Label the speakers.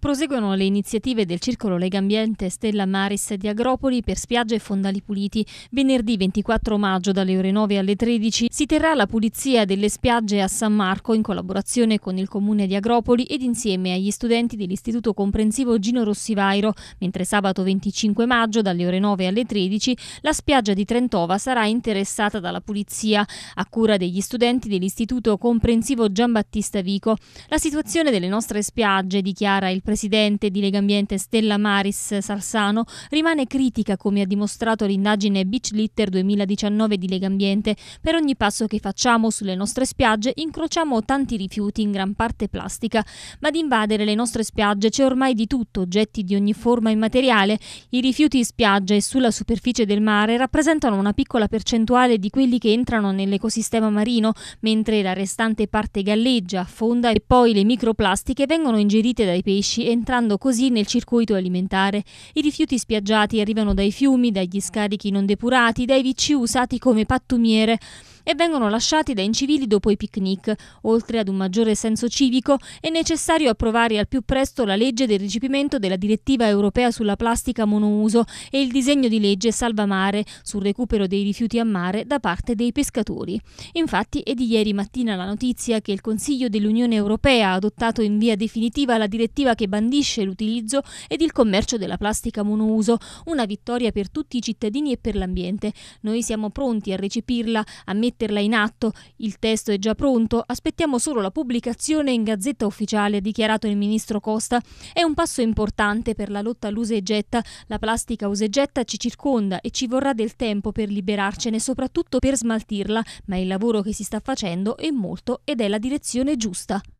Speaker 1: Proseguono le iniziative del Circolo Legambiente Stella Maris di Agropoli per spiagge e fondali puliti. Venerdì 24 maggio dalle ore 9 alle 13 si terrà la pulizia delle spiagge a San Marco in collaborazione con il comune di Agropoli ed insieme agli studenti dell'Istituto Comprensivo Gino Rossivairo, mentre sabato 25 maggio dalle ore 9 alle 13 la spiaggia di Trentova sarà interessata dalla pulizia a cura degli studenti dell'Istituto Comprensivo Giambattista Vico. La situazione delle nostre spiagge dichiara il presidente di Legambiente Stella Maris Salsano, rimane critica come ha dimostrato l'indagine Beach Litter 2019 di Legambiente. Per ogni passo che facciamo sulle nostre spiagge incrociamo tanti rifiuti, in gran parte plastica, ma ad invadere le nostre spiagge c'è ormai di tutto, oggetti di ogni forma immateriale. I rifiuti in spiaggia e sulla superficie del mare rappresentano una piccola percentuale di quelli che entrano nell'ecosistema marino, mentre la restante parte galleggia, affonda e poi le microplastiche vengono ingerite dai pesci organici entrando così nel circuito alimentare. I rifiuti spiaggiati arrivano dai fiumi, dagli scarichi non depurati, dai VC usati come pattumiere e vengono lasciati da incivili dopo i picnic. Oltre ad un maggiore senso civico, è necessario approvare al più presto la legge del recepimento della direttiva europea sulla plastica monouso e il disegno di legge salva mare sul recupero dei rifiuti a mare da parte dei pescatori. Infatti è di ieri mattina la notizia che il Consiglio dell'Unione Europea ha adottato in via definitiva la direttiva che bandisce l'utilizzo ed il commercio della plastica monouso, una vittoria per tutti i cittadini e per l'ambiente. Noi siamo pronti a recepirla, a mettere metterla in atto. Il testo è già pronto, aspettiamo solo la pubblicazione in Gazzetta Ufficiale, ha dichiarato il ministro Costa. È un passo importante per la lotta all'usa e getta. La plastica usa e getta ci circonda e ci vorrà del tempo per liberarcene, soprattutto per smaltirla, ma il lavoro che si sta facendo è molto ed è la direzione giusta.